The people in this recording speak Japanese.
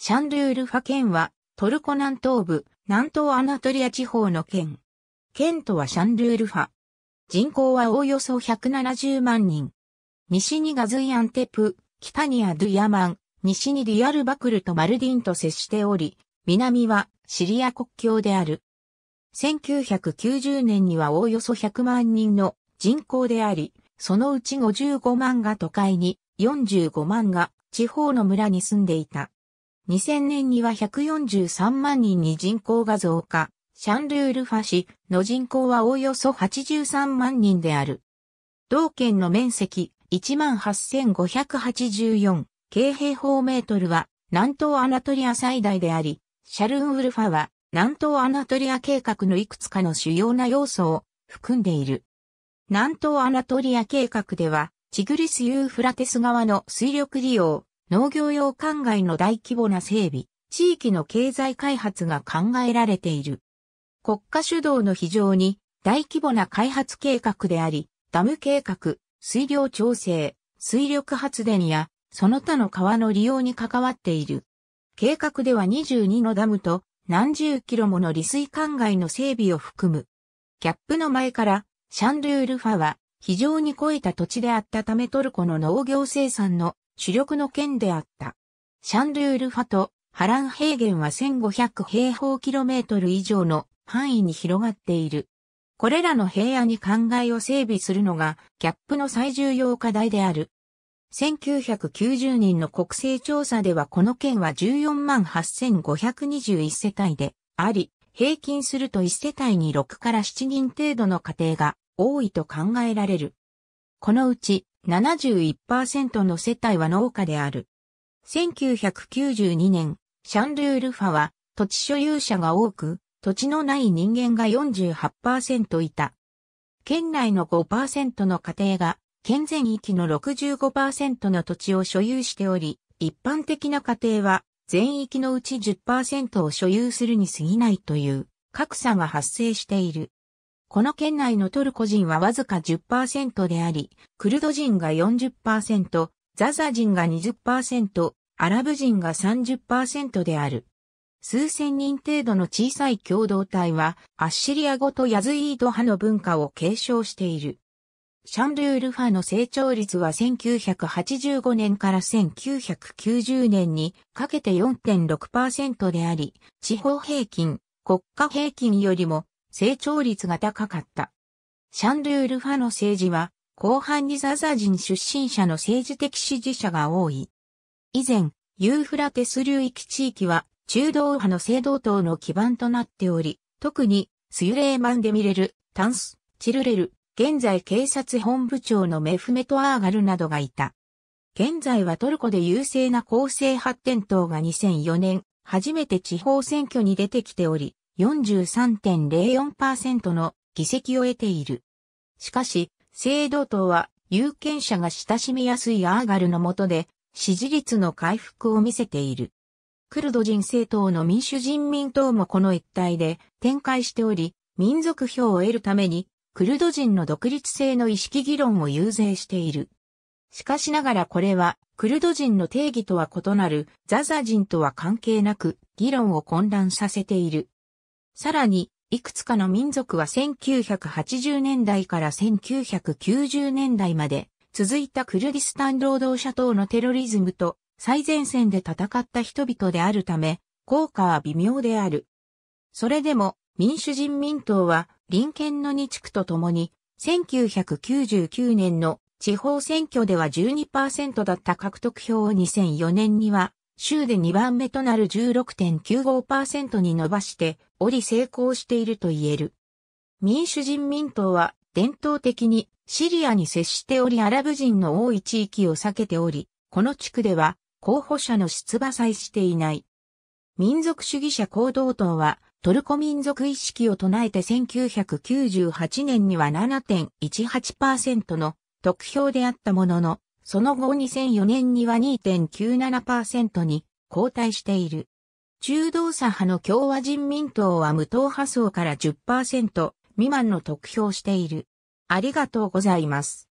シャンルールファ県は、トルコ南東部、南東アナトリア地方の県。県都はシャンルールファ。人口はおおよそ170万人。西にガズイアンテプ、北にアドゥヤマン、西にディアルバクルとマルディンと接しており、南はシリア国境である。1990年にはおおよそ100万人の人口であり、そのうち55万が都会に、45万が地方の村に住んでいた。2000年には143万人に人口が増加、シャンルールファ市の人口はおおよそ83万人である。同県の面積18,584京平方メートルは南東アナトリア最大であり、シャルンウルファは南東アナトリア計画のいくつかの主要な要素を含んでいる。南東アナトリア計画では、チグリス・ユーフラテス側の水力利用、農業用灌漑の大規模な整備、地域の経済開発が考えられている。国家主導の非常に大規模な開発計画であり、ダム計画、水量調整、水力発電やその他の川の利用に関わっている。計画では22のダムと何十キロもの利水灌漑の整備を含む。キャップの前からシャンルールファは非常に肥えた土地であったためトルコの農業生産の主力の県であった。シャンルールファとハラン平原は1500平方キロメートル以上の範囲に広がっている。これらの平野に灌漑を整備するのが、ギャップの最重要課題である。1990人の国勢調査ではこの県は14万8521世帯であり、平均すると1世帯に6から7人程度の家庭が多いと考えられる。このうち71%の世帯は農家である。1992年、シャンルールファは土地所有者が多く、土地のない人間が48%いた。県内の5%の家庭が、県全域の65%の土地を所有しており、一般的な家庭は全域のうち10%を所有するに過ぎないという格差が発生している。この県内のトルコ人はわずか10%であり、クルド人が40%、ザザ人が20%、アラブ人が30%である。数千人程度の小さい共同体は、アッシリア語とヤズイード派の文化を継承している。シャンルールファの成長率は1985年から1990年にかけて4.6%であり、地方平均、国家平均よりも成長率が高かった。シャンルールファの政治は、後半にザザ人出身者の政治的支持者が多い。以前、ユーフラテス流域地域は、中道派の政道党の基盤となっており、特に、スユレーマンデミレル、タンス、チルレル、現在警察本部長のメフメトアーガルなどがいた。現在はトルコで優勢な公正発展党が2004年、初めて地方選挙に出てきており、43.04%の議席を得ている。しかし、制度党は有権者が親しみやすいアーガルの下で支持率の回復を見せている。クルド人政党の民主人民党もこの一帯で展開しており、民族票を得るためにクルド人の独立性の意識議論を遊説している。しかしながらこれはクルド人の定義とは異なるザザ人とは関係なく議論を混乱させている。さらに、いくつかの民族は1980年代から1990年代まで続いたクルディスタン労働者等のテロリズムと最前線で戦った人々であるため、効果は微妙である。それでも民主人民党は隣県の2地区とともに1999年の地方選挙では12%だった獲得票を2004年には州で2番目となる16.95%に伸ばしており成功していると言える。民主人民党は伝統的にシリアに接しておりアラブ人の多い地域を避けており、この地区では候補者の出馬さえしていない。民族主義者行動党はトルコ民族意識を唱えて1998年には7.18%の得票であったものの、その後2004年には2.97%に後退している。中道左派の共和人民党は無党派層から10%未満の得票している。ありがとうございます。